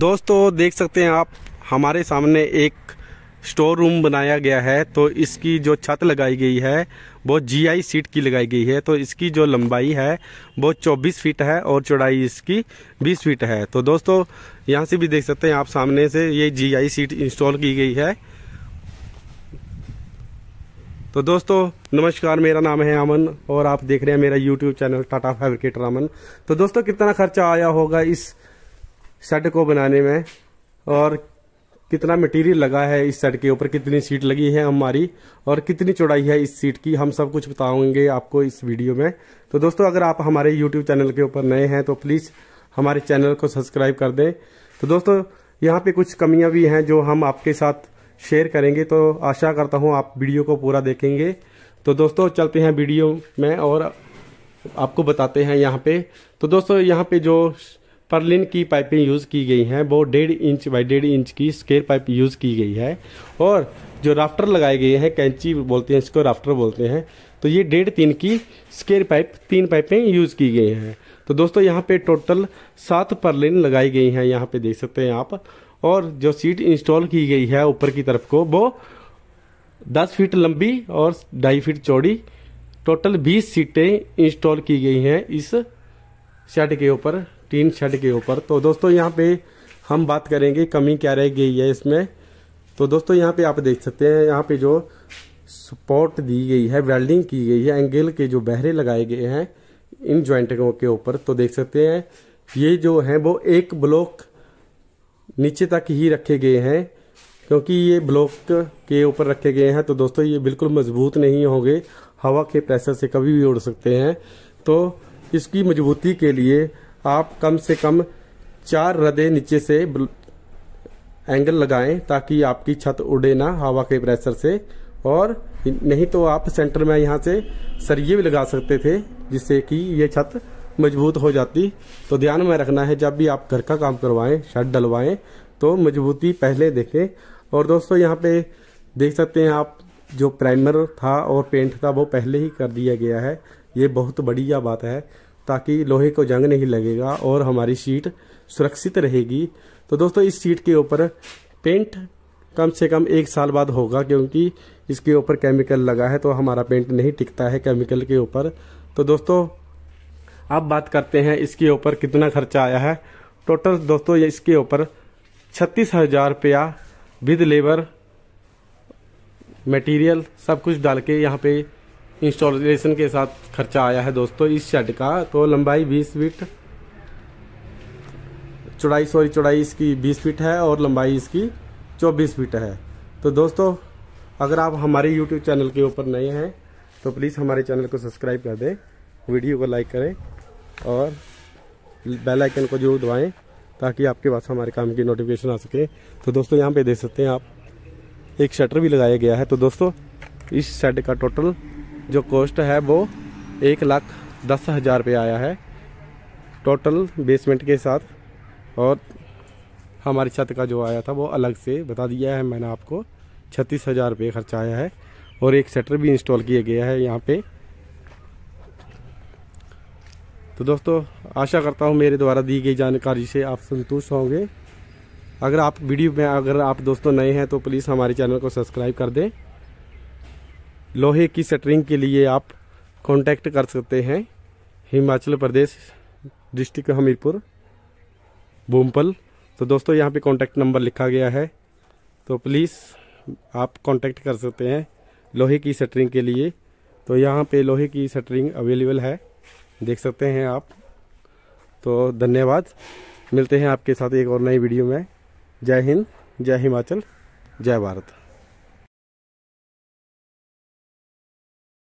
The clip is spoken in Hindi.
दोस्तों देख सकते हैं आप हमारे सामने एक स्टोर रूम बनाया गया है तो इसकी जो छत लगाई गई है वो जीआई सीट की लगाई गई है तो इसकी जो लंबाई है वो 24 फीट है और चौड़ाई इसकी 20 फीट है तो दोस्तों यहाँ से भी देख सकते हैं आप सामने से ये जीआई सीट इंस्टॉल की गई है तो दोस्तों नमस्कार मेरा नाम है अमन और आप देख रहे हैं मेरा YouTube channel Tata fabricator Aman तो दोस्तों कितना खर्चा आया होगा इस सेट को बनाने में और कितना मटेरियल लगा है इस सेट के ऊपर कितनी सीट लगी है हमारी और कितनी चौड़ाई है इस सीट की हम सब कुछ बताओगे आपको इस वीडियो में तो दोस्तों अगर आप हमारे यूट्यूब चैनल के ऊपर नए हैं तो प्लीज़ हमारे चैनल को सब्सक्राइब कर दें तो दोस्तों यहाँ पे कुछ कमियाँ भी हैं जो हम आपके साथ शेयर करेंगे तो आशा करता हूँ आप वीडियो को पूरा देखेंगे तो दोस्तों चलते हैं वीडियो में और आपको बताते हैं यहाँ पे तो दोस्तों यहाँ पे जो परलिन की पाइपें यूज़ की गई हैं वो डेढ़ इंच बाई डेढ़ इंच की स्केयर पाइप यूज़ की गई है और जो राफ्टर लगाए गए हैं कैंची बोलते हैं इसको राफ्टर बोलते हैं तो ये डेढ़ तीन की स्केयर पाइप तीन पाइपें यूज़ की गई हैं तो दोस्तों यहाँ पे टोटल सात परलिन लगाई गई हैं यहाँ पे देख सकते हैं आप और जो सीट इंस्टॉल की गई है ऊपर की तरफ को वो दस फीट लंबी और ढाई फीट चौड़ी टोटल बीस सीटें इंस्टॉल की गई हैं इस शेड के ऊपर टीन शेड के ऊपर तो दोस्तों यहाँ पे हम बात करेंगे कमी क्या रह गई है इसमें तो दोस्तों यहाँ पे आप देख सकते हैं यहाँ पे जो सपोर्ट दी गई है वेल्डिंग की गई है एंगल के जो बहरे लगाए गए हैं इन ज्वाइंटों के ऊपर तो देख सकते हैं ये जो है वो एक ब्लॉक नीचे तक ही रखे गए हैं क्योंकि ये ब्लॉक के ऊपर रखे गए हैं तो दोस्तों ये बिल्कुल मजबूत नहीं होंगे हवा के प्रेशर से कभी भी उड़ सकते हैं तो इसकी मजबूती के लिए आप कम से कम चार रदे नीचे से एंगल लगाएं ताकि आपकी छत उड़े ना हवा के प्रेशर से और नहीं तो आप सेंटर में यहाँ से सरिये भी लगा सकते थे जिससे कि ये छत मजबूत हो जाती तो ध्यान में रखना है जब भी आप घर का काम करवाएं छत डलवाएं तो मजबूती पहले देखें और दोस्तों यहाँ पे देख सकते हैं आप जो प्राइमर था और पेंट था वो पहले ही कर दिया गया है ये बहुत बढ़िया बात है ताकि लोहे को जंग नहीं लगेगा और हमारी शीट सुरक्षित रहेगी तो दोस्तों इस शीट के ऊपर पेंट कम से कम एक साल बाद होगा क्योंकि इसके ऊपर केमिकल लगा है तो हमारा पेंट नहीं टिकता है केमिकल के ऊपर तो दोस्तों अब बात करते हैं इसके ऊपर कितना खर्चा आया है टोटल दोस्तों इसके ऊपर छत्तीस हजार रुपया विद लेबर मटेरियल सब कुछ डाल के यहाँ पे इंस्टॉलेशन के साथ खर्चा आया है दोस्तों इस शेड का तो लंबाई 20 फीट चौड़ाई सॉरी चौड़ाई इसकी 20 फीट है और लंबाई इसकी 24 फीट है तो दोस्तों अगर आप हमारे यूट्यूब चैनल के ऊपर नए हैं तो प्लीज़ हमारे चैनल को सब्सक्राइब कर दें वीडियो को लाइक करें और बेल आइकन को जरूर दबाएं ताकि आपके पास हमारे काम की नोटिफिकेशन आ सके तो दोस्तों यहाँ पे देख सकते हैं आप एक शटर भी लगाया गया है तो दोस्तों इस शेड का टोटल जो कॉस्ट है वो एक लाख दस हज़ार रुपये आया है टोटल बेसमेंट के साथ और हमारी छत का जो आया था वो अलग से बता दिया है मैंने आपको छत्तीस हज़ार रुपये खर्चा आया है और एक सेटर भी इंस्टॉल किया गया है यहाँ पे तो दोस्तों आशा करता हूँ मेरे द्वारा दी गई जानकारी से आप संतुष्ट होंगे अगर आप वीडियो में अगर आप दोस्तों नए हैं तो प्लीज़ हमारे चैनल को सब्सक्राइब कर दें लोहे की शटरिंग के लिए आप कांटेक्ट कर सकते हैं हिमाचल प्रदेश डिस्ट्रिक्ट हमीरपुर बोमपल तो दोस्तों यहाँ पे कांटेक्ट नंबर लिखा गया है तो प्लीज़ आप कांटेक्ट कर सकते हैं लोहे की शटरिंग के लिए तो यहाँ पे लोहे की शटरिंग अवेलेबल है देख सकते हैं आप तो धन्यवाद मिलते हैं आपके साथ एक और नई वीडियो में जय हिंद जय हिमाचल जय भारत